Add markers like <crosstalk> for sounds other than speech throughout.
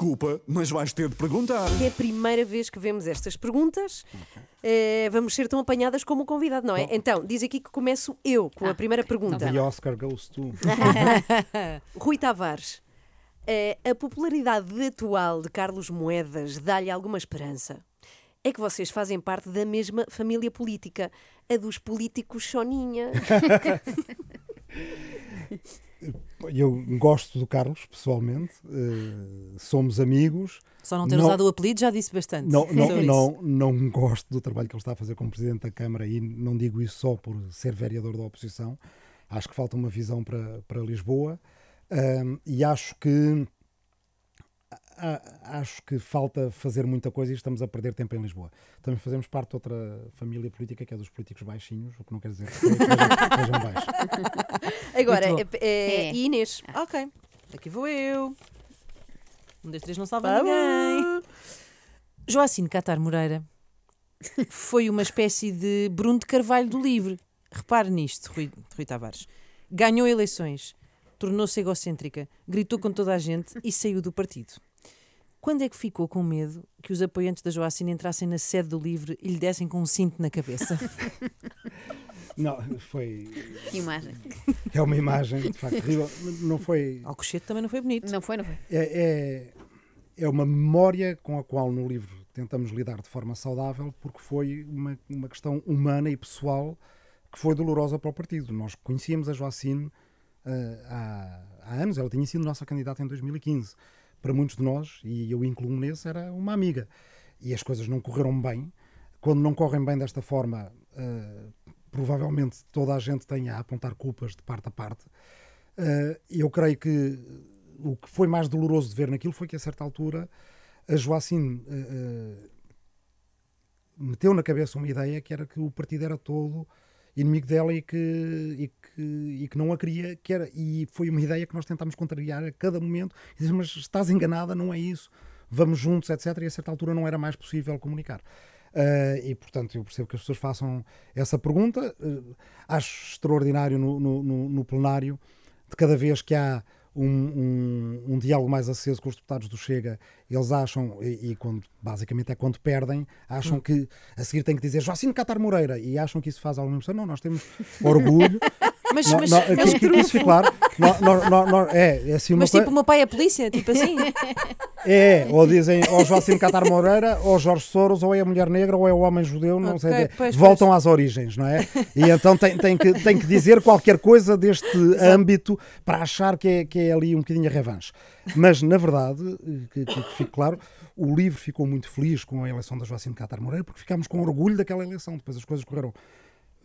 desculpa, mas vais ter de perguntar. É a primeira vez que vemos estas perguntas. Eh, vamos ser tão apanhadas como o convidado, não é? Então, diz aqui que começo eu com a ah, primeira tá pergunta. The Oscar goes to. <laughs> Rui Tavares, eh, a popularidade atual de Carlos Moedas dá-lhe alguma esperança? É que vocês fazem parte da mesma família política, a dos políticos Soninha. <laughs> eu gosto do Carlos, pessoalmente, uh, somos amigos. Só não ter não, usado o apelido já disse bastante. Não, não, não, não, gosto do trabalho que ele está a fazer como Presidente da Câmara e não digo isso só por ser vereador da oposição. Acho que falta uma visão para, para Lisboa uh, e acho que acho que falta fazer muita coisa e estamos a perder tempo em Lisboa. Também fazemos parte de outra família política que é dos políticos baixinhos, o que não quer dizer que sejam <laughs> baixos. Agora, é, é, é. Inês. Ok, aqui vou eu. Um, dois, três, não salva Vamos. ninguém. Joacine Catar Moreira foi uma espécie de Bruno de Carvalho do Livre. Repare nisto, Rui, Rui Tavares. Ganhou eleições, tornou-se egocêntrica, gritou com toda a gente e saiu do partido. Quando é que ficou com medo que os apoiantes da Joacine entrassem na sede do Livre e lhe dessem com um cinto na cabeça? <laughs> Não, foi. Que imagem. É uma imagem, de facto, terrível. Não foi. Alcochete também não foi bonito. Não foi, não foi. É, é, é, uma memória com a qual no livro tentamos lidar de forma saudável, porque foi uma, uma questão humana e pessoal que foi dolorosa para o partido. Nós conhecíamos a Joacine uh, há, há anos, ela tinha sido nossa candidata em 2015 para muitos de nós, e eu incluo-me nesse, era uma amiga. E as coisas não correram bem. Quando não correm bem desta forma, uh, provavelmente toda a gente tenha a apontar culpas de parte a parte. Uh, eu creio que o que foi mais doloroso de ver naquilo foi que, a certa altura, a Joacim uh, eh, meteu na cabeça uma ideia que era que o partido era todo inimigo dela e que, e que, e que não a queria. Que era, e foi uma ideia que nós tentámos contrariar a cada momento. E mas estás enganada, não é isso. Vamos juntos, etc. E a certa altura não era mais possível comunicar. Uh, e portanto, eu percebo que as pessoas façam essa pergunta. Uh, acho extraordinário no, no, no plenário, de cada vez que há um, um, um, diálogo mais aceso com os deputados do Chega. Eles acham, e, e quando, basicamente é quando perdem, acham hum. que a seguir tem que dizer Joacim Catar Moreira e acham que isso faz alguma impressão. Não, nós temos orgulho <laughs> Mas, não, mas, não, é mas, isso claro. é, é assim uma mas coisa... tipo, o meu pai é polícia, tipo assim. <laughs> É, ou dizem ou Joaquim Catar Moreira, ou Jorge Soros, ou é a mulher negra, ou é o homem judeu, não okay, sei. Pois, Voltam pois. às origens, não é? E então tem, tem, que, tem que dizer qualquer coisa deste Exato. âmbito para achar que é, que é ali um bocadinho a revanche. Mas, na verdade, que, que fique claro, o livro ficou muito feliz com a eleição da Joaquim Catar Moreira, porque ficámos com orgulho daquela eleição. Depois as coisas correram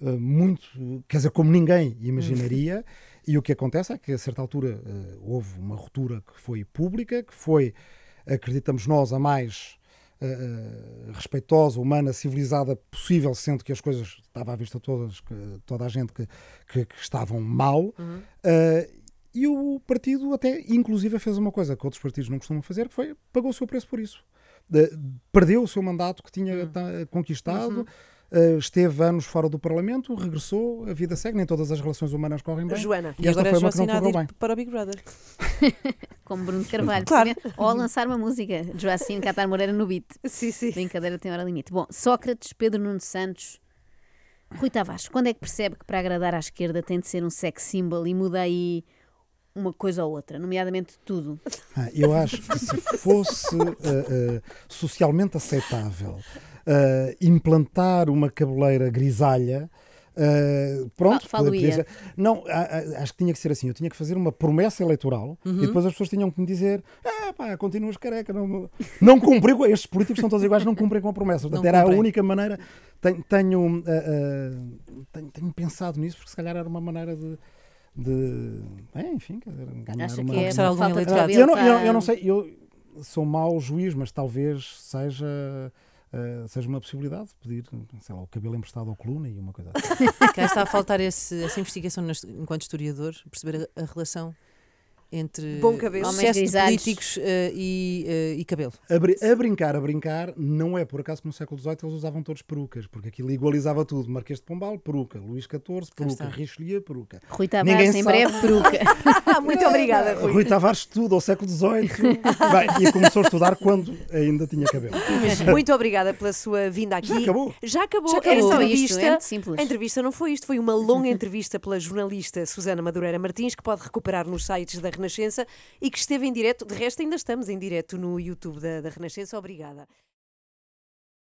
eh, muito, quer dizer, como ninguém imaginaria. Uhum. E o que acontece é que, a certa altura, eh, houve uma ruptura que foi pública, que foi, acreditamos nós, a mais Uh, respeitosa, humana, civilizada possível, sendo que as coisas estava à vista todas, que, toda a gente que, que, que estavam mal. Uhum. Uh, e o partido até, inclusive, fez uma coisa que outros partidos não costumam fazer, que foi pagou o seu preço por isso. Uh, perdeu o seu mandato que tinha uhum. conquistado. Uhum eh, esteve anos fora do Parlamento, regressou, a vida segue, nem todas as relações humanas correm bem. Joana, e, esta agora foi uma que bem. para o Big Brother. <laughs> Como Bruno Carvalho, claro. ou a lançar uma música, Joacine Catar Moreira no beat. Sim, sim. Brincadeira tem hora limite. Bom, Sócrates, Pedro Nuno Santos, Rui Tavares, quando é que percebe que para agradar à esquerda tem de ser um sex symbol e muda aí uma coisa ou outra, nomeadamente tudo. Ah, eu acho que se fosse uh, uh, socialmente aceitável uh, implantar uma cabeleira grisalha. Uh, pronto, Fal podia, não, acho que tinha que ser assim. Eu tinha que fazer uma promessa eleitoral uhum. e depois as pessoas tinham que me dizer: ah, pá, continuas careca, não, não cumpriu. Estes políticos são todos iguais, não cumprem com a promessa. Portanto, era a única maneira. Tenho, tenho, uh, uh, tenho, tenho pensado nisso porque se calhar era uma maneira de de. enfim, dizer, ganhar Acha uma... que é uma falta de ah, eu não, eu, eu, não sei, eu sou mau juiz, mas talvez seja eh, seja uma possibilidade de pedir, sei lá, o cabelo emprestado ao coluna e uma coisa <laughs> assim. Cá está a faltar esse, essa investigação nas, enquanto historiador, perceber a, a relação entre Bom cabelo. de políticos eh, e, eh, e cabelo. A, a brincar, a brincar, não é por acaso que no século XVIII eles usavam todos perucas, porque aquilo igualizava tudo. Marquês de Pombal, peruca. Luís XIV, peruca. Richelieu, peruca. Rui Tavares, Ninguém em sabe. breve, peruca. <laughs> muito obrigada, Rui. Rui Tavares tudo ao século XVIII. e começou a estudar quando ainda tinha cabelo. <laughs> Muito obrigada pela sua vinda aqui. Já acabou? Já acabou. Já acabou. Só isto, é simples. a entrevista não foi isto, foi uma longa entrevista pela jornalista Susana Madureira Martins, que pode recuperar nos sites da Renascença e que esteve em direto. De resto, ainda estamos em direto no YouTube da, da Renascença. Obrigada.